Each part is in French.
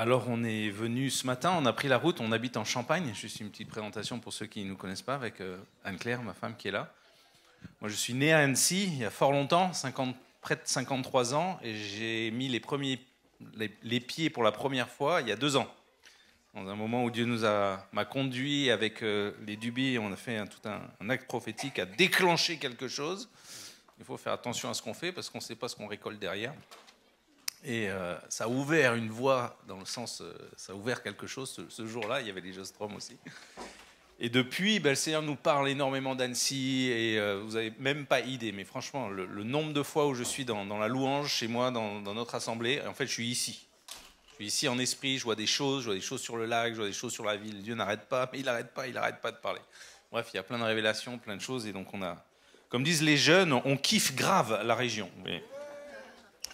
Alors on est venu ce matin, on a pris la route, on habite en Champagne. Juste une petite présentation pour ceux qui ne nous connaissent pas, avec euh, Anne-Claire, ma femme, qui est là. Moi je suis né à Annecy il y a fort longtemps, près de 53 ans, et j'ai mis les, pieds pour la première fois il y a deux ans. Dans un moment où Dieu nous a m'a conduit avec euh, les Dubis, on a fait tout un acte prophétique à déclencher quelque chose. Il faut faire attention à ce qu'on fait parce qu'on ne sait pas ce qu'on récolte derrière. Et euh, ça a ouvert une voie, dans le sens, euh, ça a ouvert quelque chose. Ce, jour-là, il y avait les Jostrom aussi. Et depuis, ben, le Seigneur nous parle énormément d'Annecy, et euh, vous n'avez même pas idée, mais franchement, le, nombre de fois où je suis dans, la louange, chez moi, dans, dans notre assemblée, en fait, je suis ici. Je suis ici en esprit, je vois des choses, je vois des choses sur le lac, je vois des choses sur la ville. Dieu n'arrête pas, mais il n'arrête pas, il n'arrête pas de parler. Bref, il y a plein de révélations, plein de choses, et donc on a, comme disent les jeunes, on kiffe grave la région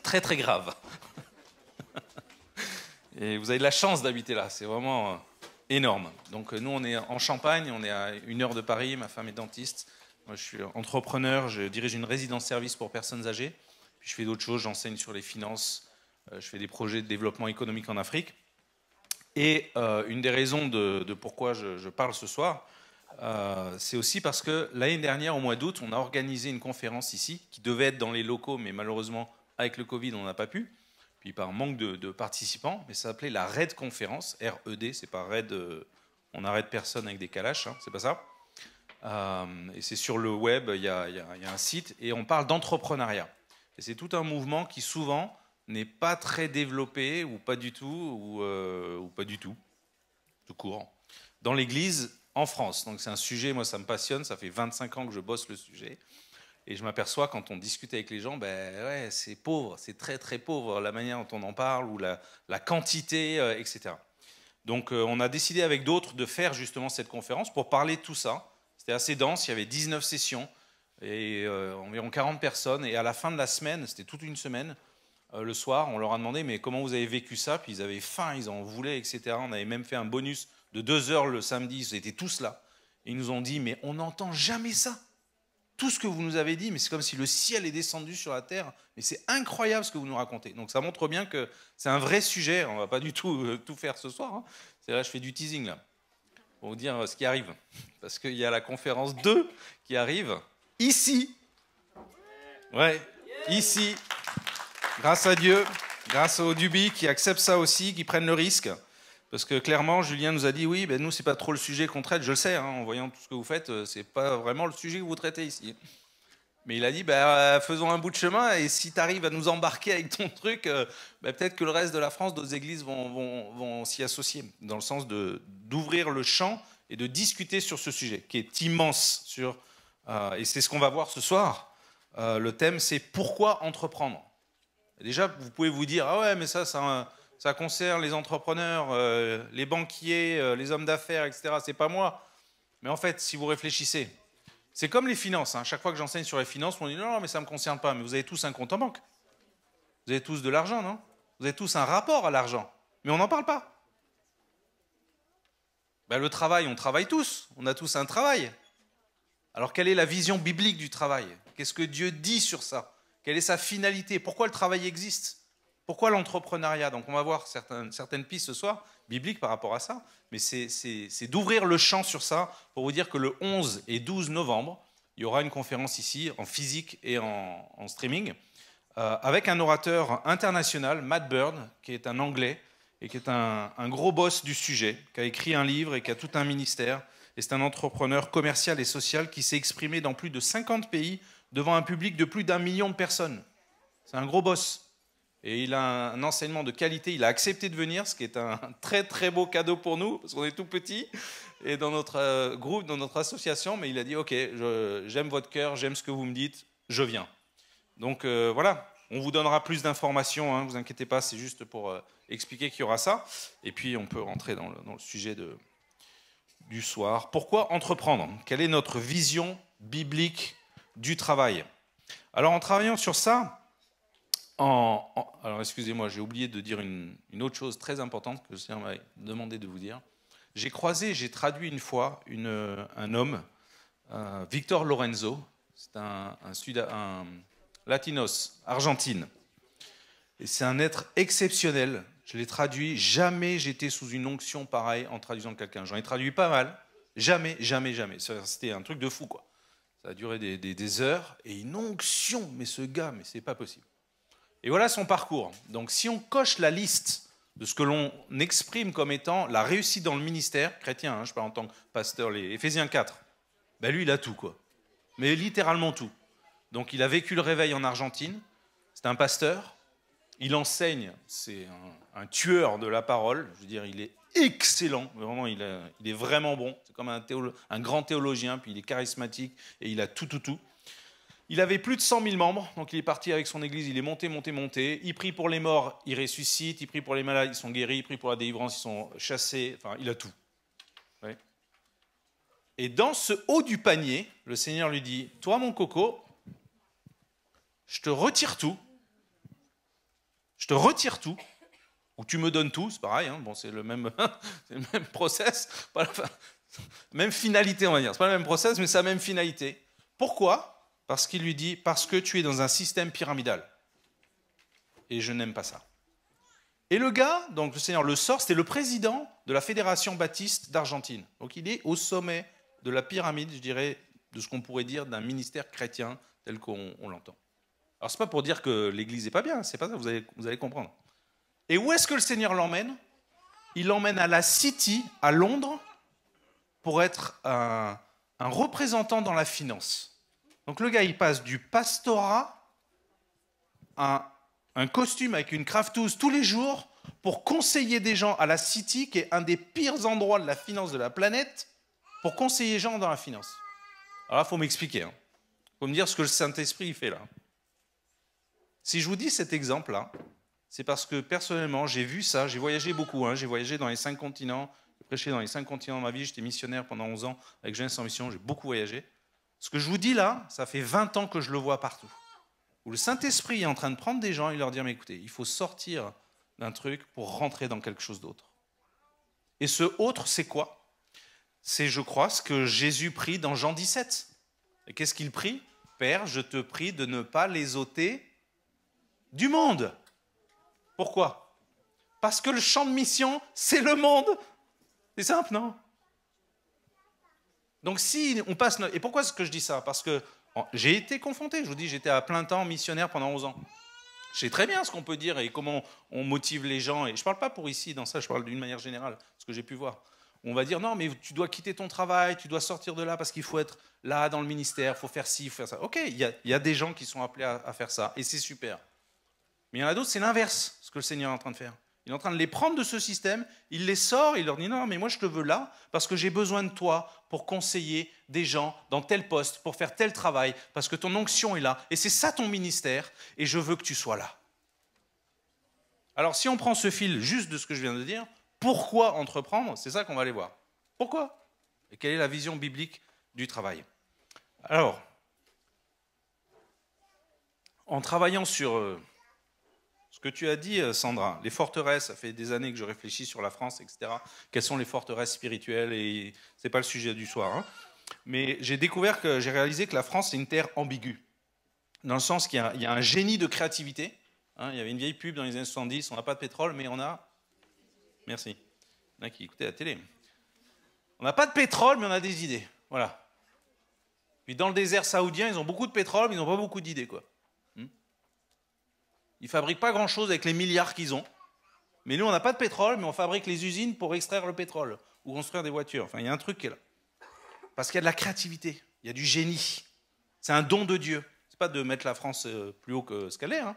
très très grave. Et vous avez de la chance d'habiter là, c'est vraiment euh, énorme. Donc euh, nous, on est en Champagne, on est à une heure de Paris, ma femme est dentiste, moi je suis entrepreneur, je dirige une résidence-service pour personnes âgées, puis je fais d'autres choses, j'enseigne sur les finances, euh, je fais des projets de développement économique en Afrique. Et une des raisons de, pourquoi je, parle ce soir, c'est aussi parce que l'année dernière, au mois d'août, on a organisé une conférence ici, qui devait être dans les locaux, mais malheureusement, avec le Covid, on n'a pas pu, puis par manque de, participants, mais ça s'appelait la RED Conférence, R-E-D, c'est pas RED, euh, on arrête personne avec des calaches, hein, c'est pas ça. Euh, et c'est sur le web, il y, a un site, et on parle d'entrepreneuriat. Et c'est tout un mouvement qui souvent n'est pas très développé, ou pas du tout, ou, euh, ou pas du tout, tout courant, dans l'Église en France. Donc c'est un sujet, moi ça me passionne, ça fait 25 ans que je bosse le sujet. Et je m'aperçois quand on discute avec les gens, ben ouais, c'est pauvre, c'est très très pauvre la manière dont on en parle ou la, la quantité, euh, etc. Donc euh, on a décidé avec d'autres de faire justement cette conférence pour parler de tout ça. C'était assez dense, il y avait 19 sessions et euh, environ 40 personnes. Et à la fin de la semaine, c'était toute une semaine, le soir, on leur a demandé mais comment vous avez vécu ça Puis ils avaient faim, ils en voulaient, etc. On avait même fait un bonus de deux heures le samedi, ils étaient tous là. ils nous ont dit mais on n'entend jamais ça tout ce que vous nous avez dit, mais c'est comme si le ciel est descendu sur la terre. Mais c'est incroyable ce que vous nous racontez. Donc ça montre bien que c'est un vrai sujet. On va pas du tout euh, tout faire ce soir. Hein. C'est là, je fais du teasing là, pour vous dire euh, ce qui arrive, parce qu'il y a la conférence 2 qui arrive ici. Ouais, ici. Grâce à Dieu, grâce aux Duby qui acceptent ça aussi, qui prennent le risque. Parce que clairement, Julien nous a dit oui, ben nous, c'est pas trop le sujet qu'on traite. Je le sais, hein, en voyant tout ce que vous faites, euh, c'est pas vraiment le sujet que vous traitez ici. Mais il a dit ben, euh, faisons un bout de chemin et si tu arrives à nous embarquer avec ton truc, euh, ben, peut-être que le reste de la France, d'autres églises vont, vont, vont s'y associer, dans le sens d'ouvrir le champ et de discuter sur ce sujet qui est immense. Sur, et c'est ce qu'on va voir ce soir. le thème, c'est pourquoi entreprendre. Déjà, vous pouvez vous dire ah ouais, mais ça, c'est un... Ça concerne les entrepreneurs, euh, les banquiers, euh, les hommes d'affaires, etc. C'est pas moi. Mais en fait, si vous réfléchissez, c'est comme les finances. Hein. Chaque fois que j'enseigne sur les finances, on dit non, non mais ça ne me concerne pas. Mais vous avez tous un compte en banque. Vous avez tous de l'argent, non Vous avez tous un rapport à l'argent. Mais on n'en parle pas. Ben, le travail, on travaille tous. On a tous un travail. Alors quelle est la vision biblique du travail Qu'est-ce que Dieu dit sur ça Quelle est sa finalité Pourquoi le travail existe pourquoi l'entrepreneuriat Donc on va voir certaines, pistes ce soir, bibliques par rapport à ça, mais c'est d'ouvrir le champ sur ça pour vous dire que le 11 et 12 novembre, il y aura une conférence ici en physique et en, streaming euh, avec un orateur international, Matt Byrne, qui est un Anglais et qui est un, un gros boss du sujet, qui a écrit un livre et qui a tout un ministère. Et c'est un entrepreneur commercial et social qui s'est exprimé dans plus de 50 pays devant un public de plus d'un million de personnes. C'est un gros boss. Et il a un enseignement de qualité. Il a accepté de venir, ce qui est un très très beau cadeau pour nous, parce qu'on est tout petit et dans notre euh, groupe, dans notre association. Mais il a dit Ok, j'aime votre cœur, j'aime ce que vous me dites, je viens. Donc euh, voilà, on vous donnera plus d'informations, ne hein, vous inquiétez pas, c'est juste pour euh, expliquer qu'il y aura ça. Et puis on peut rentrer dans le, dans le sujet de, du soir. Pourquoi entreprendre Quelle est notre vision biblique du travail Alors en travaillant sur ça, alors excusez-moi, j'ai oublié de dire une, autre chose très importante que le Seigneur m'a demandé de vous dire. J'ai croisé, j'ai traduit une fois un homme, euh, Victor Lorenzo, c'est un, sud, latinos, Argentine. Et c'est un être exceptionnel. Je l'ai traduit, jamais j'étais sous une onction pareille en traduisant quelqu'un. J'en ai traduit pas mal, jamais, jamais, jamais. C'était un truc de fou, quoi. Ça a duré des, des heures, et une onction, mais ce gars, mais c'est pas possible. Et voilà son parcours. Donc si on coche la liste de ce que l'on exprime comme étant la réussite dans le ministère chrétien, hein, je parle en tant que pasteur, les Éphésiens 4, ben lui il a tout quoi. Mais littéralement tout. Donc il a vécu le réveil en Argentine, c'est un pasteur, il enseigne, c'est un, tueur de la parole, je veux dire il est excellent, vraiment il, est vraiment bon, c'est comme un, un grand théologien, puis il est charismatique et il a tout tout tout. Il avait plus de 100 000 membres, donc il est parti avec son église, il est monté, monté, monté. Il prie pour les morts, il ressuscite. Il prie pour les malades, ils sont guéris. Il prie pour la délivrance, ils sont chassés. Enfin, il a tout. Et dans ce haut du panier, le Seigneur lui dit Toi, mon coco, je te retire tout. Je te retire tout. Ou tu me donnes tout, c'est pareil. Hein. Bon, c'est le même, le même process. même finalité, on va dire. C'est pas le même process, mais c'est la même finalité. Pourquoi parce qu'il lui dit, parce que tu es dans un système pyramidal. Et je n'aime pas ça. Et le gars, donc le Seigneur le sort, c'était le président de la Fédération baptiste d'Argentine. Donc il est au sommet de la pyramide, je dirais, de ce qu'on pourrait dire d'un ministère chrétien tel qu'on l'entend. Alors c'est pas pour dire que l'Église n'est pas bien, c'est pas ça, vous allez, vous allez comprendre. Et où est-ce que le Seigneur l'emmène Il l'emmène à la City, à Londres, pour être un représentant dans la finance. Donc le gars, il passe du pastorat à un costume avec une craftouse tous les jours pour conseiller des gens à la City, qui est un des pires endroits de la finance de la planète, pour conseiller des gens dans la finance. Alors il faut m'expliquer. Il hein. faut me dire ce que le Saint-Esprit fait là. Si je vous dis cet exemple-là, c'est parce que personnellement, j'ai vu ça, j'ai voyagé beaucoup, hein. j'ai voyagé dans les cinq continents, j'ai prêché dans les cinq continents de ma vie, j'étais missionnaire pendant 11 ans avec Jeunesse en Mission, j'ai beaucoup voyagé. Ce que je vous dis là, ça fait 20 ans que je le vois partout. Où le Saint-Esprit est en train de prendre des gens et leur dire, mais écoutez, il faut sortir d'un truc pour rentrer dans quelque chose d'autre. Et ce autre, c'est quoi C'est, je crois, ce que Jésus prie dans Jean 17. Et qu'est-ce qu'il prie Père, je te prie de ne pas les ôter du monde. Pourquoi Parce que le champ de mission, c'est le monde. C'est simple, non donc si on passe... Et pourquoi est-ce que je dis ça Parce que j'ai été confronté, je vous dis, j'étais à plein temps missionnaire pendant 11 ans. Je sais très bien ce qu'on peut dire et comment on motive les gens. Et je ne parle pas pour ici, dans ça, je parle d'une manière générale, ce que j'ai pu voir. On va dire non, mais tu dois quitter ton travail, tu dois sortir de là parce qu'il faut être là dans le ministère, il faut faire ci, il faut faire ça. Ok, il y, a des gens qui sont appelés à, à faire ça et c'est super. Mais il y en a d'autres, c'est l'inverse, ce que le Seigneur est en train de faire. Il est en train de les prendre de ce système, il les sort, il leur dit non, mais moi je te veux là parce que j'ai besoin de toi pour conseiller des gens dans tel poste, pour faire tel travail, parce que ton onction est là et c'est ça ton ministère et je veux que tu sois là. Alors si on prend ce fil juste de ce que je viens de dire, pourquoi entreprendre C'est ça qu'on va aller voir. Pourquoi Et quelle est la vision biblique du travail Alors, en travaillant sur euh, ce que tu as dit, euh, Sandra, les forteresses, ça fait des années que je réfléchis sur la France, etc. Quelles sont les forteresses spirituelles Et c'est pas le sujet du soir. Hein. Mais j'ai découvert que j'ai réalisé que la France c'est une terre ambiguë, dans le sens qu'il y, a un génie de créativité. Hein. il y avait une vieille pub dans les années 70, on n'a pas de pétrole, mais on a. Merci. Il y en a qui écoutaient la télé. On n'a pas de pétrole, mais on a des idées. Voilà. Puis dans le désert saoudien, ils ont beaucoup de pétrole, mais ils n'ont pas beaucoup d'idées, quoi. Ils fabriquent pas grand-chose avec les milliards qu'ils ont. Mais nous, on n'a pas de pétrole, mais on fabrique les usines pour extraire le pétrole ou construire des voitures. Enfin, il y a un truc qui est là. Parce qu'il y a de la créativité, il y a du génie. C'est un don de Dieu. C'est pas de mettre la France euh, plus haut que ce qu'elle est. Hein.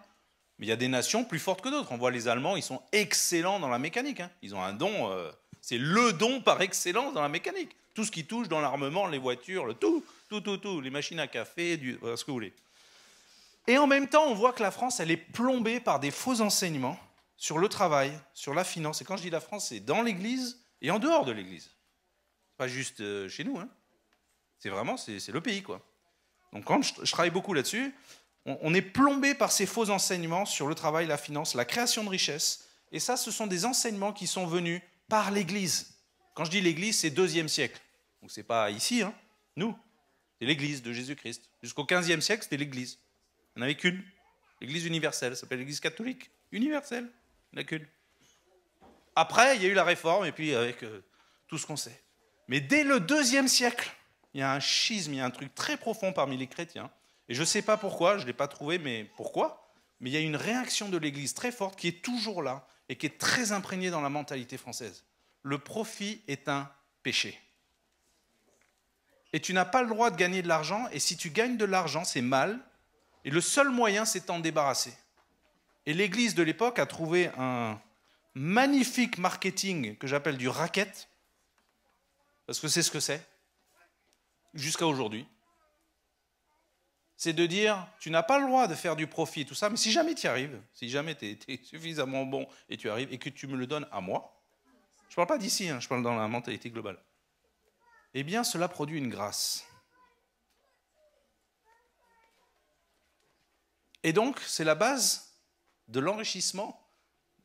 Mais il y a des nations plus fortes que d'autres. On voit les Allemands, ils sont excellents dans la mécanique. Hein. Ils ont un don, euh, c'est le don par excellence dans la mécanique. Tout ce qui touche dans l'armement, les voitures, le tout, tout, tout, tout, les machines à café, du, euh, ce que vous voulez. Et en même temps, on voit que la France, elle est plombée par des faux enseignements sur le travail, sur la finance. Et quand je dis la France, c'est dans l'Église et en dehors de l'Église. Pas juste euh, chez nous. Hein. C'est vraiment, c'est le pays, quoi. Donc quand je, travaille beaucoup là-dessus, on, est plombé par ces faux enseignements sur le travail, la finance, la création de richesses. Et ça, ce sont des enseignements qui sont venus par l'Église. Quand je dis l'Église, c'est deuxième siècle. Donc c'est pas ici, hein, nous. C'est l'Église de Jésus-Christ. Jusqu'au 15e siècle, c'était l'Église. Il n'y en avait qu'une. L'Église universelle, ça s'appelle l'Église catholique universelle. Il n'y en a qu'une. Après, il y a eu la réforme, et puis avec euh, tout ce qu'on sait. Mais dès le deuxième siècle, il y a un schisme, il y a un truc très profond parmi les chrétiens. Et je ne sais pas pourquoi, je ne l'ai pas trouvé, mais pourquoi Mais il y a une réaction de l'Église très forte qui est toujours là et qui est très imprégnée dans la mentalité française. Le profit est un péché. Et tu n'as pas le droit de gagner de l'argent, et si tu gagnes de l'argent, c'est mal, et le seul moyen, c'est d'en débarrasser. Et l'Église de l'époque a trouvé un magnifique marketing que j'appelle du racket, parce que c'est ce que c'est, jusqu'à aujourd'hui. C'est de dire, tu n'as pas le droit de faire du profit, tout ça, mais si jamais tu y arrives, si jamais tu es, suffisamment bon et tu arrives et que tu me le donnes à moi, je ne parle pas d'ici, hein, je parle dans la mentalité globale, eh bien cela produit une grâce. Et donc, c'est la base de l'enrichissement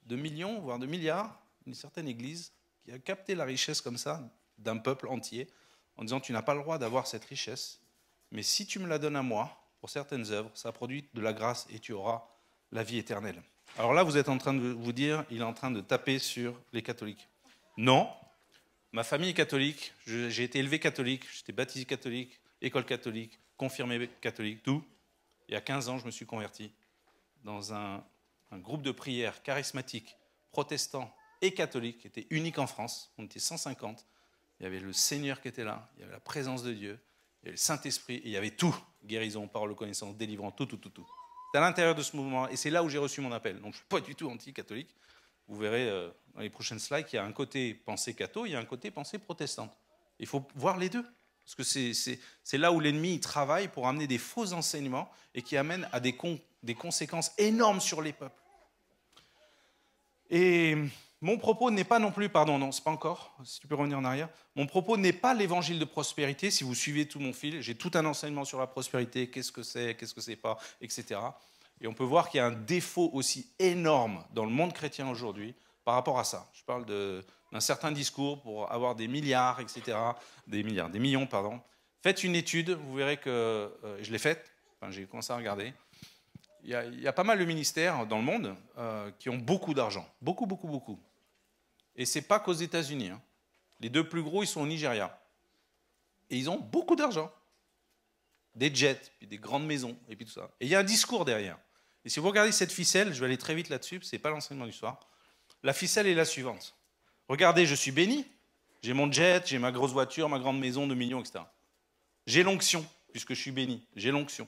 de millions, voire de milliards, d'une certaine Église qui a capté la richesse comme ça d'un peuple entier en disant tu n'as pas le droit d'avoir cette richesse, mais si tu me la donnes à moi, pour certaines œuvres, ça produit de la grâce et tu auras la vie éternelle. Alors là, vous êtes en train de vous dire, il est en train de taper sur les catholiques. Non, ma famille est catholique, j'ai été élevé catholique, j'étais baptisé catholique, école catholique, confirmé catholique, tout. Il y a 15 ans, je me suis converti dans un, groupe de prière charismatique, protestant et catholique, qui était unique en France. On était 150. Il y avait le Seigneur qui était là, il y avait la présence de Dieu, il y avait le Saint-Esprit, il y avait tout guérison, parole, connaissance, délivrance, tout, tout, tout, tout. C'est à l'intérieur de ce mouvement, et c'est là où j'ai reçu mon appel. Donc je ne suis pas du tout anti-catholique. Vous verrez euh, dans les prochaines slides qu'il y a un côté pensée catho, il y a un côté pensée protestante. Il faut voir les deux. Parce que c'est là où l'ennemi travaille pour amener des faux enseignements et qui amènent à des, conséquences énormes sur les peuples. Et mon propos n'est pas non plus, pardon, non, c'est pas encore, si tu peux revenir en arrière, mon propos n'est pas l'évangile de prospérité, si vous suivez tout mon fil, j'ai tout un enseignement sur la prospérité, qu'est-ce que c'est, qu'est-ce que c'est pas, etc. Et on peut voir qu'il y a un défaut aussi énorme dans le monde chrétien aujourd'hui par rapport à ça. Je parle de un certain discours pour avoir des milliards, etc. Des milliards, des millions, pardon. Faites une étude, vous verrez que euh, je l'ai faite, enfin, j'ai commencé à regarder. Il y, a, pas mal de ministères dans le monde euh, qui ont beaucoup d'argent, beaucoup, beaucoup, beaucoup. Et c'est pas qu'aux États-Unis. Hein. Les deux plus gros, ils sont au Nigeria. Et ils ont beaucoup d'argent. Des jets, puis des grandes maisons, et puis tout ça. Et il y a un discours derrière. Et si vous regardez cette ficelle, je vais aller très vite là-dessus, c'est pas l'enseignement du soir. La ficelle est la suivante. Regardez, je suis béni. J'ai mon jet, j'ai ma grosse voiture, ma grande maison, de millions, etc. J'ai l'onction, puisque je suis béni. J'ai l'onction.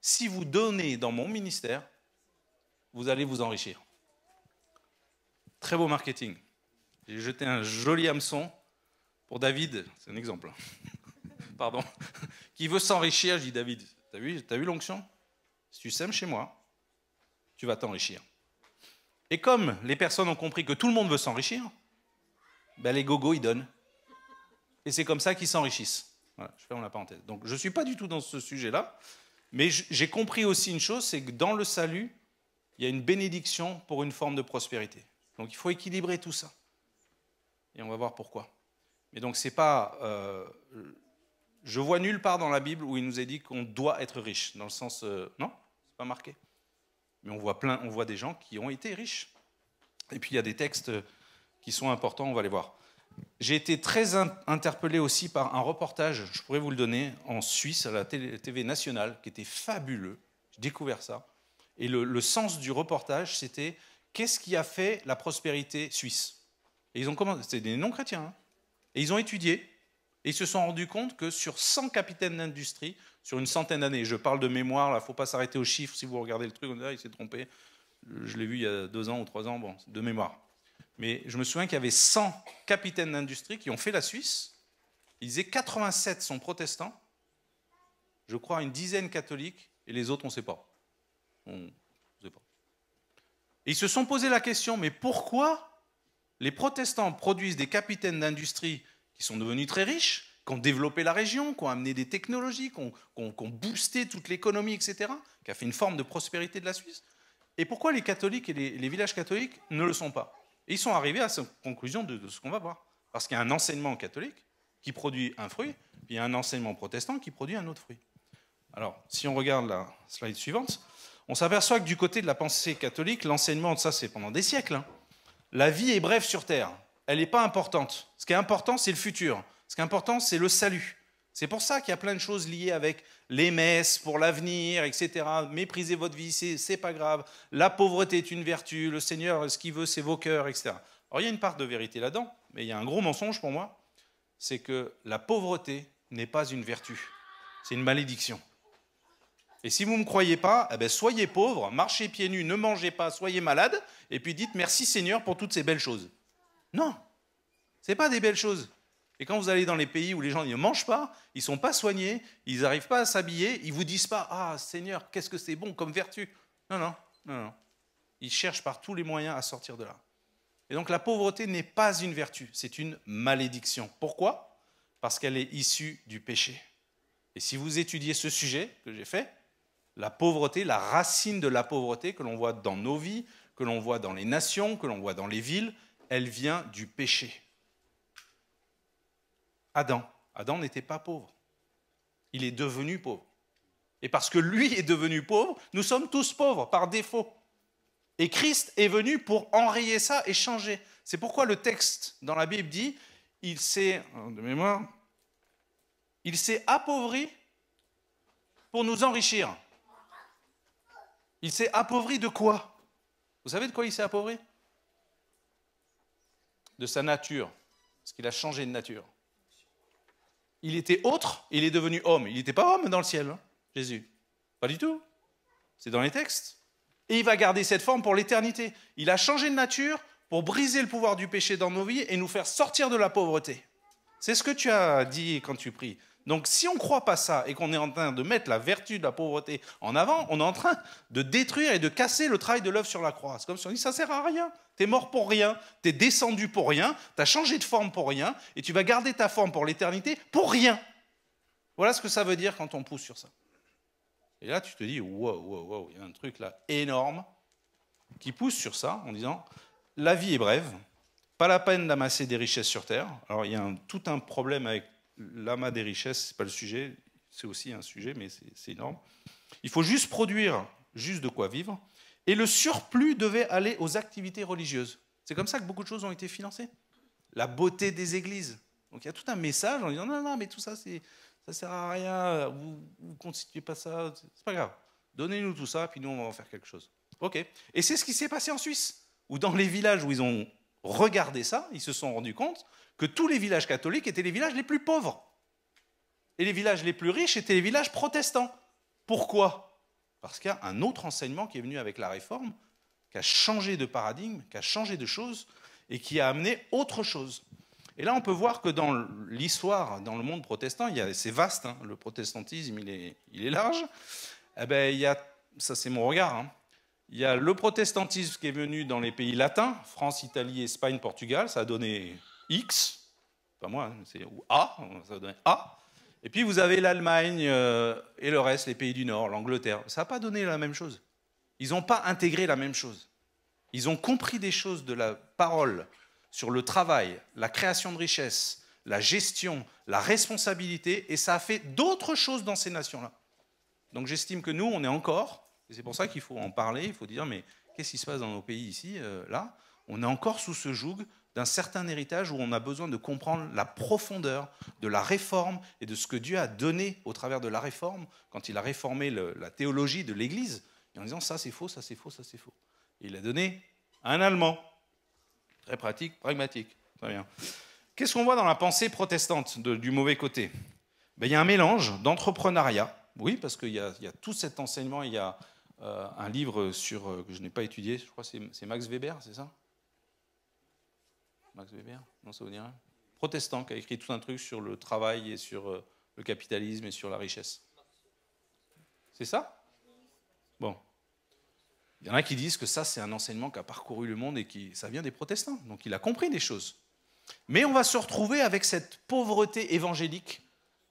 Si vous donnez dans mon ministère, vous allez vous enrichir. Très beau marketing. J'ai jeté un joli hameçon pour David, c'est un exemple, pardon, qui veut s'enrichir. Je dis David, t'as vu, as vu l'onction Si tu sèmes chez moi, tu vas t'enrichir. Et comme les personnes ont compris que tout le monde veut s'enrichir, ben les gogos, ils donnent. Et c'est comme ça qu'ils s'enrichissent. je ferme la parenthèse. Donc je ne suis pas du tout dans ce sujet-là, mais j'ai compris aussi une chose, c'est que dans le salut, il y a une bénédiction pour une forme de prospérité. Donc il faut équilibrer tout ça. Et on va voir pourquoi. Mais donc c'est pas... Euh, je vois nulle part dans la Bible où il nous est dit qu'on doit être riche, dans le sens... Euh, non C'est pas marqué mais on voit plein, on voit des gens qui ont été riches. Et puis il y a des textes qui sont importants, on va les voir. J'ai été très interpellé aussi par un reportage, je pourrais vous le donner, en Suisse, à la TV nationale, qui était fabuleux. J'ai découvert ça. Et le, sens du reportage, c'était qu'est-ce qui a fait la prospérité suisse Et ils ont commencé, c'était des non-chrétiens. Hein. et ils ont étudié, et ils se sont rendus compte que sur 100 capitaines d'industrie, sur une centaine d'années. Je parle de mémoire, là, faut pas s'arrêter aux chiffres. Si vous regardez le truc, ah, il s'est trompé. Euh, je l'ai vu il y a deux ans ou trois ans, de mémoire. Mais je me souviens qu'il y avait 100 capitaines d'industrie qui ont fait la Suisse. Ils disaient 87 sont protestants, je crois une dizaine catholiques, et les autres, on ne sait pas. On sait pas. ils se sont posé la question, mais pourquoi les protestants produisent des capitaines d'industrie qui sont devenus très riches qui ont développé la région, qui ont amené des technologies, qui ont, boosté toute l'économie, etc., qui a fait une forme de prospérité de la Suisse. Et pourquoi les catholiques et les, villages catholiques ne le sont pas ils sont arrivés à cette conclusion de, ce qu'on va voir. Parce qu'il y a un enseignement catholique qui produit un fruit, puis il y a un enseignement protestant qui produit un autre fruit. Alors, si on regarde la slide suivante, on s'aperçoit que du côté de la pensée catholique, l'enseignement de ça, c'est pendant des siècles. Hein, la vie est brève sur Terre. Elle n'est pas importante. Ce qui est important, c'est le futur. Ce qui est important, c'est le salut. C'est pour ça qu'il y a plein de choses liées avec les messes pour l'avenir, etc. Méprisez votre vie, c'est pas grave. La pauvreté est une vertu. Le Seigneur, ce qu'il veut, c'est vos cœurs, etc. Or, il y a une part de vérité là-dedans, mais il y a un gros mensonge pour moi. C'est que la pauvreté n'est pas une vertu. C'est une malédiction. Et si vous ne me croyez pas, eh ben, soyez pauvres, marchez pieds nus, ne mangez pas, soyez malades, et puis dites merci Seigneur pour toutes ces belles choses. Non, ce n'est pas des belles choses. Et quand vous allez dans les pays où les gens ne mangent pas, ils ne sont pas soignés, ils n'arrivent pas à s'habiller, ils ne vous disent pas Ah Seigneur, qu'est-ce que c'est bon comme vertu Non, non, non, non. Ils cherchent par tous les moyens à sortir de là. Et donc la pauvreté n'est pas une vertu, c'est une malédiction. Pourquoi Parce qu'elle est issue du péché. Et si vous étudiez ce sujet que j'ai fait, la pauvreté, la racine de la pauvreté que l'on voit dans nos vies, que l'on voit dans les nations, que l'on voit dans les villes, elle vient du péché. Adam. Adam n'était pas pauvre. Il est devenu pauvre. Et parce que lui est devenu pauvre, nous sommes tous pauvres par défaut. Et Christ est venu pour enrayer ça et changer. C'est pourquoi le texte dans la Bible dit, il s'est, oh, de mémoire, il s'est appauvri pour nous enrichir. Il s'est appauvri de quoi Vous savez de quoi il s'est appauvri De sa nature, parce qu'il a changé de nature il était autre, il est devenu homme. Il n'était pas homme dans le ciel, hein, Jésus. Pas du tout. C'est dans les textes. Et il va garder cette forme pour l'éternité. Il a changé de nature pour briser le pouvoir du péché dans nos vies et nous faire sortir de la pauvreté. C'est ce que tu as dit quand tu pries. Donc si on ne croit pas ça et qu'on est en train de mettre la vertu de la pauvreté en avant, on est en train de détruire et de casser le travail de l'œuvre sur la croix. C'est comme si on dit ça sert à rien. T'es mort pour rien, t'es descendu pour rien, t'as changé de forme pour rien, et tu vas garder ta forme pour l'éternité pour rien. Voilà ce que ça veut dire quand on pousse sur ça. Et là, tu te dis, wow, wow, wow, il y a un truc là énorme qui pousse sur ça en disant, la vie est brève, pas la peine d'amasser des richesses sur Terre. Alors, il y a tout un problème avec l'amas des richesses, c'est pas le sujet, c'est aussi un sujet, mais c'est énorme. Il faut juste produire, juste de quoi vivre, et le surplus devait aller aux activités religieuses. C'est comme ça que beaucoup de choses ont été financées. La beauté des églises. Donc il y a tout un message en disant non, non, mais tout ça, c'est, ça sert à rien, vous ne constituez pas ça, c'est pas grave. Donnez-nous tout ça, puis nous, on va en faire quelque chose. OK. Et c'est ce qui s'est passé en Suisse, où dans les villages où ils ont regardé ça, ils se sont rendus compte que tous les villages catholiques étaient les villages les plus pauvres. Et les villages les plus riches étaient les villages protestants. Pourquoi parce qu'il y a un autre enseignement qui est venu avec la réforme, qui a changé de paradigme, qui a changé de choses, et qui a amené autre chose. Et là, on peut voir que dans l'histoire, dans le monde protestant, c'est vaste, hein, le protestantisme, il est, large. Eh ben, il y a, ça c'est mon regard, hein. il y a le protestantisme qui est venu dans les pays latins, France, Italie, Espagne, Portugal, ça a donné X, pas moi, hein, c'est, A, ça a donné A. Et puis vous avez l'Allemagne euh, et le reste, les pays du Nord, l'Angleterre. Ça n'a pas donné la même chose. Ils n'ont pas intégré la même chose. Ils ont compris des choses de la parole sur le travail, la création de richesses, la gestion, la responsabilité, et ça a fait d'autres choses dans ces nations-là. Donc j'estime que nous, on est encore, et c'est pour ça qu'il faut en parler, il faut dire, mais qu'est-ce qui se passe dans nos pays ici, euh, là On est encore sous ce joug d'un certain héritage où on a besoin de comprendre la profondeur de la réforme et de ce que Dieu a donné au travers de la réforme, quand il a réformé la théologie de l'Église, en disant ça c'est faux, ça c'est faux, ça c'est faux. il a donné un Allemand. Très pratique, pragmatique. Très bien. Qu'est-ce qu'on voit dans la pensée protestante du mauvais côté ben, Il y a un mélange d'entrepreneuriat, oui, parce qu'il y, a tout cet enseignement, il y a euh, un livre sur, euh, que je n'ai pas étudié, je crois que c'est Max Weber, c'est ça Max Weber Non, ça Protestant, qui a écrit tout un truc sur le travail et sur euh, le capitalisme et sur la richesse. C'est ça Bon. Il y en a qui disent que ça, c'est un enseignement qui a parcouru le monde et qui, ça vient des protestants. Donc il a compris des choses. Mais on va se retrouver avec cette pauvreté évangélique,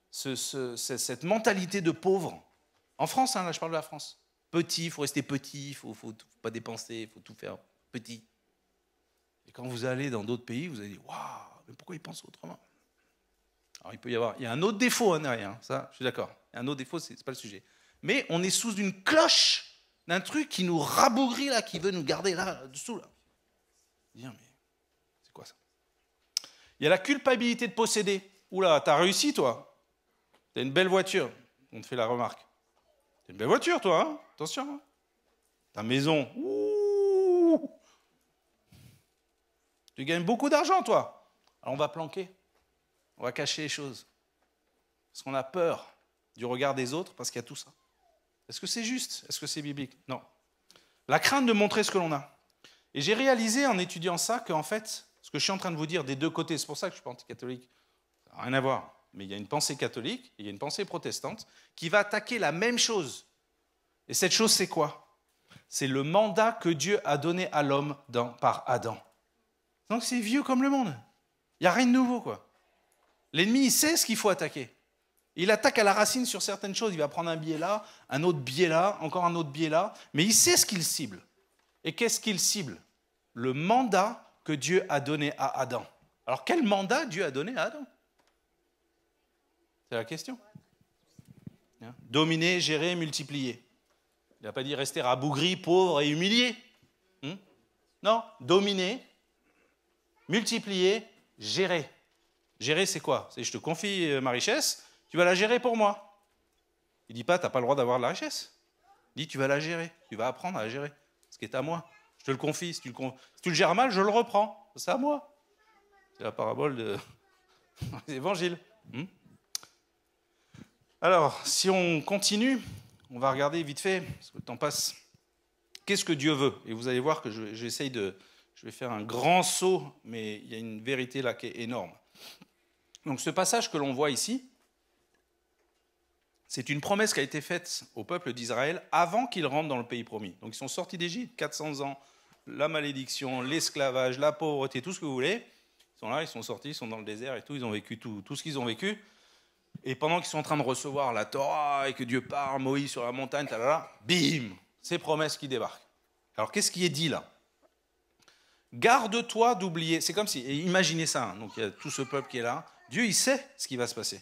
ce, cette mentalité de pauvre. En France, hein, là je parle de la France. Petit, il faut rester petit, il faut, faut, faut pas dépenser, il faut tout faire petit. Et quand vous allez dans d'autres pays, vous allez dire Waouh, mais pourquoi ils pensent autrement Alors il peut y avoir. Il y a un autre défaut hein, derrière, hein, ça, je suis d'accord. Un autre défaut, ce n'est pas le sujet. Mais on est sous une cloche d'un truc qui nous rabougrit là, qui veut nous garder là, dessous là. mais c'est quoi ça Il y a la culpabilité de posséder. Oula, t'as réussi toi T'as une belle voiture. On te fait la remarque. T'as une belle voiture toi, hein attention. T'as hein. Ta maison. Ouh Tu gagnes beaucoup d'argent, toi. Alors on va planquer. On va cacher les choses. Parce qu'on a peur du regard des autres, parce qu'il y a tout ça. Est-ce que c'est juste Est-ce que c'est biblique Non. La crainte de montrer ce que l'on a. Et j'ai réalisé en étudiant ça qu'en fait, ce que je suis en train de vous dire des deux côtés, c'est pour ça que je suis pas anti-catholique, ça n'a rien à voir. Mais il y a une pensée catholique il y a une pensée protestante qui va attaquer la même chose. Et cette chose, c'est quoi C'est le mandat que Dieu a donné à l'homme par Adam. Donc c'est vieux comme le monde. Il n'y a rien de nouveau, quoi. L'ennemi, il sait ce qu'il faut attaquer. Il attaque à la racine sur certaines choses. Il va prendre un biais là, un autre biais là, encore un autre biais là. Mais il sait ce qu'il cible. Et qu'est-ce qu'il cible Le mandat que Dieu a donné à Adam. Alors quel mandat Dieu a donné à Adam C'est la question. Hein dominer, gérer, multiplier. Il n'a pas dit rester rabougri, pauvre et humilié. Hein non, dominer, multiplier, gérer. Gérer, c'est quoi C'est je te confie euh, ma richesse, tu vas la gérer pour moi. Il dit pas, tu n'as pas le droit d'avoir la richesse. Il dit, tu vas la gérer, tu vas apprendre à la gérer, ce qui est à moi. Je te le confie, si tu le, gères mal, je le reprends, c'est à moi. C'est la parabole de... l'évangile. Hmm Alors, si on continue, on va regarder vite fait, parce que le temps passe. Qu'est-ce que Dieu veut Et vous allez voir que j'essaye de, je vais faire un grand saut, mais il y a une vérité là qui est énorme. Donc ce passage que l'on voit ici, c'est une promesse qui a été faite au peuple d'Israël avant qu'ils rentrent dans le pays promis. Donc ils sont sortis d'Égypte, 400 ans, la malédiction, l'esclavage, la pauvreté, tout ce que vous voulez. Ils sont là, ils sont sortis, ils sont dans le désert et tout, ils ont vécu tout, tout ce qu'ils ont vécu. Et pendant qu'ils sont en train de recevoir la Torah et que Dieu parle, Moïse sur la montagne, bim, ces promesses qui débarquent. Alors qu'est-ce qui est dit là Garde-toi d'oublier. C'est comme si, imaginez ça, hein. donc il y a tout ce peuple qui est là. Dieu, il sait ce qui va se passer.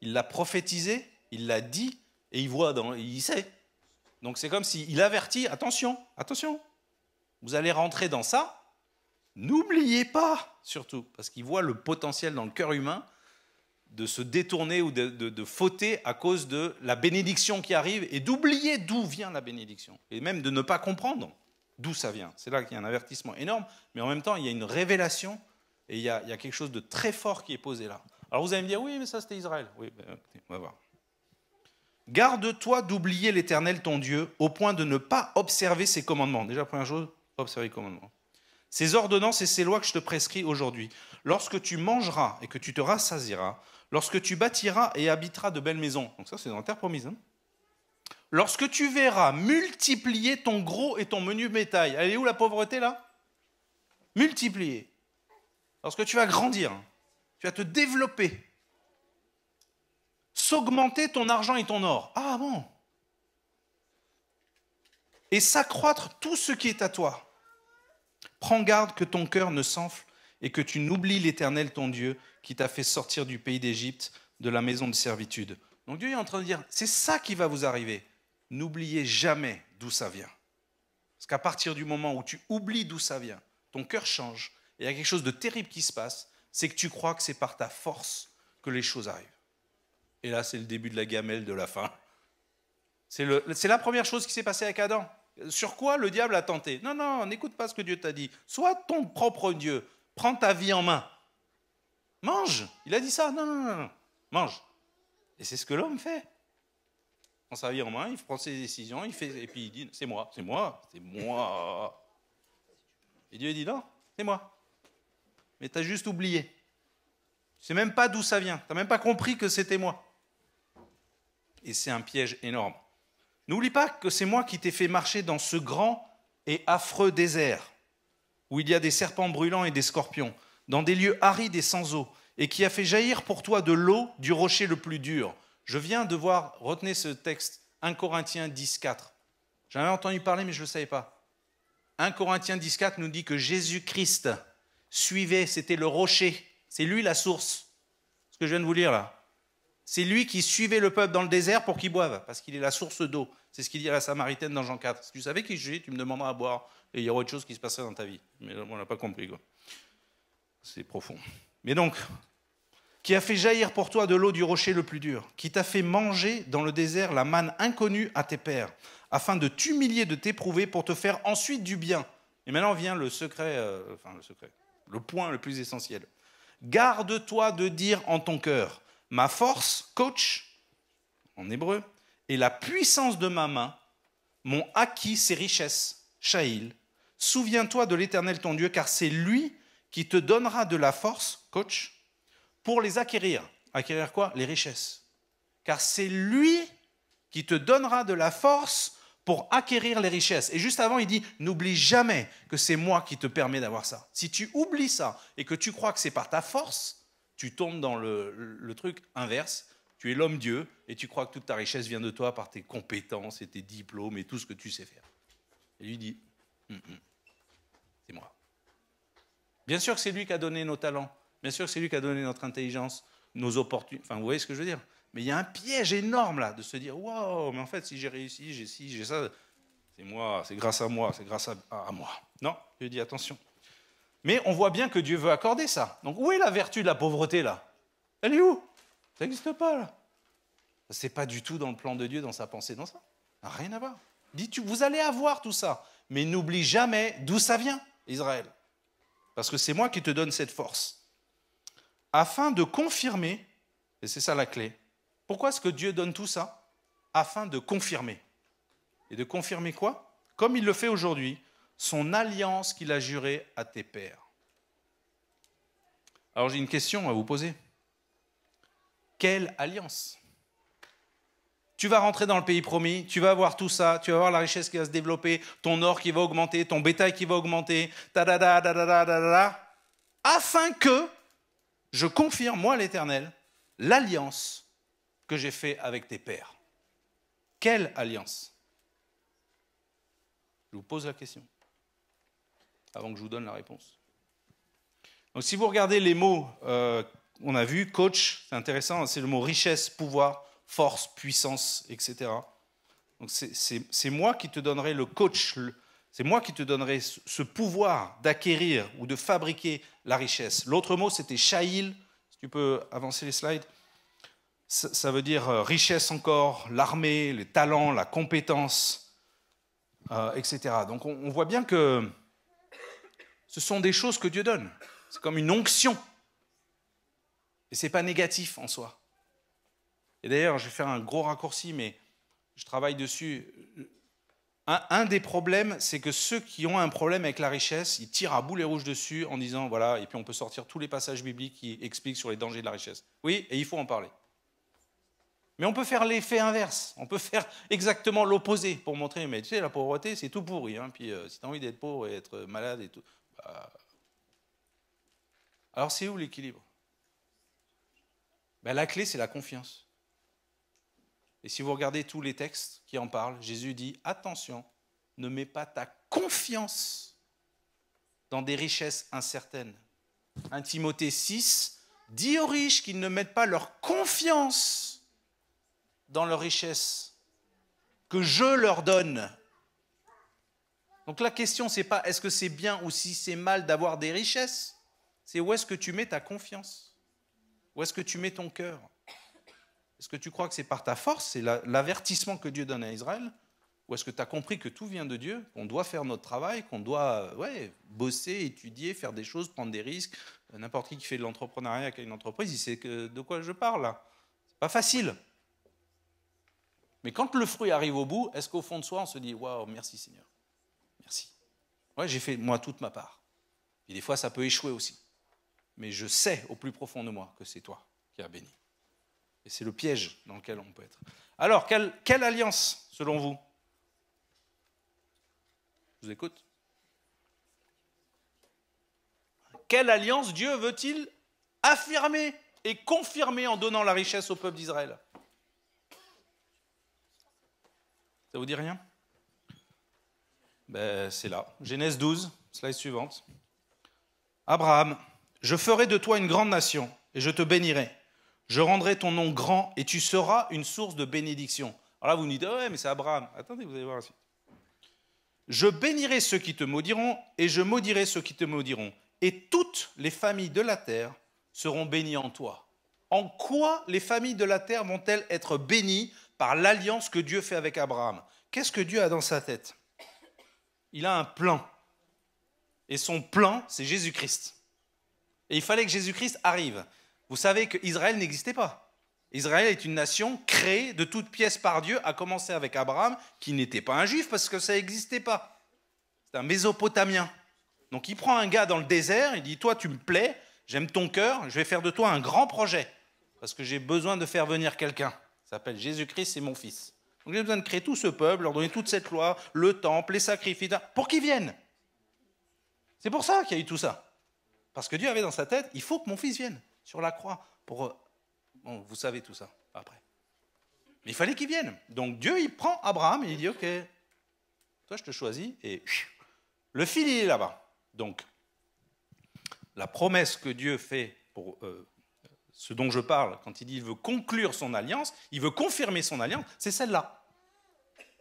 Il l'a prophétisé, il l'a dit, et il voit, dans, il sait. Donc c'est comme s'il il avertit, attention, attention, vous allez rentrer dans ça, n'oubliez pas surtout, parce qu'il voit le potentiel dans le cœur humain de se détourner ou de, de fauter à cause de la bénédiction qui arrive et d'oublier d'où vient la bénédiction, et même de ne pas comprendre d'où ça vient. C'est là qu'il y a un avertissement énorme, mais en même temps, il y a une révélation et il y a, quelque chose de très fort qui est posé là. Alors vous allez me dire, oui, mais ça c'était Israël. Oui, ben, on va voir. Garde-toi d'oublier l'Éternel ton Dieu au point de ne pas observer ses commandements. Déjà, première chose, observer les commandements. Ces ordonnances et ces lois que je te prescris aujourd'hui. Lorsque tu mangeras et que tu te rassasiras, lorsque tu bâtiras et habiteras de belles maisons. Donc ça, c'est dans terre promise. Hein Lorsque tu verras multiplier ton gros et ton menu bétail, elle est où la pauvreté là Multiplier. Lorsque tu vas grandir, tu vas te développer, s'augmenter ton argent et ton or. Ah bon Et s'accroître tout ce qui est à toi. Prends garde que ton cœur ne s'enfle et que tu n'oublies l'Éternel ton Dieu qui t'a fait sortir du pays d'Égypte, de la maison de servitude. Donc Dieu est en train de dire, c'est ça qui va vous arriver n'oubliez jamais d'où ça vient. Parce qu'à partir du moment où tu oublies d'où ça vient, ton cœur change, et il y a quelque chose de terrible qui se passe, c'est que tu crois que c'est par ta force que les choses arrivent. Et là, c'est le début de la gamelle de la fin. C'est la première chose qui s'est passée à Adam. Sur quoi le diable a tenté Non, non, n'écoute pas ce que Dieu t'a dit. Sois ton propre Dieu. Prends ta vie en main. Mange. Il a dit ça. Non, non, non. non. Mange. Et c'est ce que l'homme fait en il prend ses décisions, il fait, et puis il dit C'est moi, c'est moi, c'est moi. Et Dieu dit Non, c'est moi. Mais tu as juste oublié. Tu sais même pas d'où ça vient. Tu n'as même pas compris que c'était moi. Et c'est un piège énorme. N'oublie pas que c'est moi qui t'ai fait marcher dans ce grand et affreux désert, où il y a des serpents brûlants et des scorpions, dans des lieux arides et sans eau, et qui a fait jaillir pour toi de l'eau du rocher le plus dur je viens de voir, retenez ce texte, 1 Corinthiens 10, 4. J'en entendu parler, mais je ne le savais pas. 1 Corinthiens 10.4 nous dit que Jésus-Christ suivait, c'était le rocher, c'est lui la source. Ce que je viens de vous lire là. C'est lui qui suivait le peuple dans le désert pour qu'il boive, parce qu'il est la source d'eau. C'est ce qu'il dit à la Samaritaine dans Jean 4. Si tu savais qui je suis, tu me demanderas à boire, et il y aura autre chose qui se passerait dans ta vie. Mais on n'a pas compris, quoi. C'est profond. Mais donc, qui a fait jaillir pour toi de l'eau du rocher le plus dur, qui t'a fait manger dans le désert la manne inconnue à tes pères, afin de t'humilier, de t'éprouver pour te faire ensuite du bien. Et maintenant vient le secret, euh, enfin le secret, le point le plus essentiel. Garde-toi de dire en ton cœur, ma force, coach, en hébreu, et la puissance de ma main m'ont acquis ces richesses, Shaïl. Souviens-toi de l'Éternel ton Dieu, car c'est lui qui te donnera de la force, coach, pour les acquérir. Acquérir quoi Les richesses. Car c'est lui qui te donnera de la force pour acquérir les richesses. Et juste avant, il dit, n'oublie jamais que c'est moi qui te permets d'avoir ça. Si tu oublies ça et que tu crois que c'est par ta force, tu tombes dans le, truc inverse. Tu es l'homme-dieu et tu crois que toute ta richesse vient de toi par tes compétences et tes diplômes et tout ce que tu sais faire. Et lui dit, c'est moi. Bien sûr que c'est lui qui a donné nos talents, Bien sûr, c'est lui qui a donné notre intelligence, nos opportunités. Enfin, vous voyez ce que je veux dire Mais il y a un piège énorme là, de se dire waouh, mais en fait, si j'ai réussi, j'ai ci, j'ai ça, c'est moi, c'est grâce à moi, c'est grâce à, moi. Non, Je dis attention. Mais on voit bien que Dieu veut accorder ça. Donc où est la vertu de la pauvreté là Elle est où Ça n'existe pas là. C'est pas du tout dans le plan de Dieu, dans sa pensée, dans ça. Rien à voir. Dis tu, vous allez avoir tout ça, mais n'oublie jamais d'où ça vient, Israël. Parce que c'est moi qui te donne cette force afin de confirmer, et c'est ça la clé, pourquoi est-ce que Dieu donne tout ça Afin de confirmer. Et de confirmer quoi Comme il le fait aujourd'hui, son alliance qu'il a jurée à tes pères. Alors j'ai une question à vous poser. Quelle alliance tu vas rentrer dans le pays promis, tu vas avoir tout ça, tu vas avoir la richesse qui va se développer, ton or qui va augmenter, ton bétail qui va augmenter, ta da da da da da da da, afin que je confirme, moi l'Éternel, l'alliance que j'ai faite avec tes pères. Quelle alliance Je vous pose la question, avant que je vous donne la réponse. Donc si vous regardez les mots, euh, on a vu, coach, c'est intéressant, c'est le mot richesse, pouvoir, force, puissance, etc. Donc c'est moi qui te donnerai le coach, le, c'est moi qui te donnerai ce pouvoir d'acquérir ou de fabriquer la richesse. L'autre mot, c'était shahil ». Si tu peux avancer les slides. Ça veut dire euh, richesse encore, l'armée, les talents, la compétence, euh, etc. Donc on, on voit bien que ce sont des choses que Dieu donne. C'est comme une onction. Et ce n'est pas négatif en soi. Et d'ailleurs, je vais faire un gros raccourci, mais je travaille dessus un, des problèmes, c'est que ceux qui ont un problème avec la richesse, ils tirent à boulet rouge dessus en disant, voilà, et puis on peut sortir tous les passages bibliques qui expliquent sur les dangers de la richesse. Oui, et il faut en parler. Mais on peut faire l'effet inverse, on peut faire exactement l'opposé pour montrer, mais tu sais, la pauvreté, c'est tout pourri. Hein. puis c'est euh, si tu as envie d'être pauvre et être euh, malade et tout. Bah. Alors c'est où l'équilibre bah, La clé, c'est la confiance. Et si vous regardez tous les textes qui en parlent, Jésus dit, attention, ne mets pas ta confiance dans des richesses incertaines. 1 Timothée 6 dit aux riches qu'ils ne mettent pas leur confiance dans leurs richesses que je leur donne. Donc la question, c'est pas est-ce que c'est bien ou si c'est mal d'avoir des richesses, c'est où est-ce que tu mets ta confiance, où est-ce que tu mets ton cœur. Est-ce que tu crois que c'est par ta force, c'est l'avertissement que Dieu donne à Israël Ou est-ce que tu as compris que tout vient de Dieu, qu'on doit faire notre travail, qu'on doit euh, ouais, bosser, étudier, faire des choses, prendre des risques euh, N'importe qui qui fait de l'entrepreneuriat, qui a une entreprise, il sait que de quoi je parle là. C'est pas facile. Mais quand le fruit arrive au bout, est-ce qu'au fond de soi, on se dit Waouh, merci Seigneur Merci. Ouais, j'ai fait moi toute ma part. Et des fois, ça peut échouer aussi. Mais je sais au plus profond de moi que c'est toi qui as béni. Et c'est le piège dans lequel on peut être. Alors, quelle, alliance, selon vous Je vous écoute. Quelle alliance Dieu veut-il affirmer et confirmer en donnant la richesse au peuple d'Israël Ça vous dit rien ben, C'est là. Genèse 12, slide suivante. Abraham, je ferai de toi une grande nation et je te bénirai. Je rendrai ton nom grand et tu seras une source de bénédiction. Alors là, vous me dites, ah ouais, mais c'est Abraham. Attendez, vous allez voir suite. « Je bénirai ceux qui te maudiront et je maudirai ceux qui te maudiront. Et toutes les familles de la terre seront bénies en toi. En quoi les familles de la terre vont-elles être bénies par l'alliance que Dieu fait avec Abraham Qu'est-ce que Dieu a dans sa tête Il a un plan. Et son plan, c'est Jésus-Christ. Et il fallait que Jésus-Christ arrive. Vous savez qu'Israël n'existait pas. Israël est une nation créée de toutes pièces par Dieu, à commencer avec Abraham, qui n'était pas un juif parce que ça n'existait pas. C'est un mésopotamien. Donc il prend un gars dans le désert, il dit Toi, tu me plais, j'aime ton cœur, je vais faire de toi un grand projet, parce que j'ai besoin de faire venir quelqu'un. Ça s'appelle Jésus-Christ, c'est mon fils. Donc j'ai besoin de créer tout ce peuple, leur donner toute cette loi, le temple, les sacrifices, pour qu'ils viennent. C'est pour ça qu'il y a eu tout ça. Parce que Dieu avait dans sa tête, il faut que mon fils vienne sur la croix pour... Euh, bon, vous savez tout ça après. Mais il fallait qu'il vienne. Donc Dieu, il prend Abraham et il dit, OK, toi je te choisis et le fil, il est là-bas. Donc, la promesse que Dieu fait pour euh, ce dont je parle, quand il dit il veut conclure son alliance, il veut confirmer son alliance, c'est celle-là.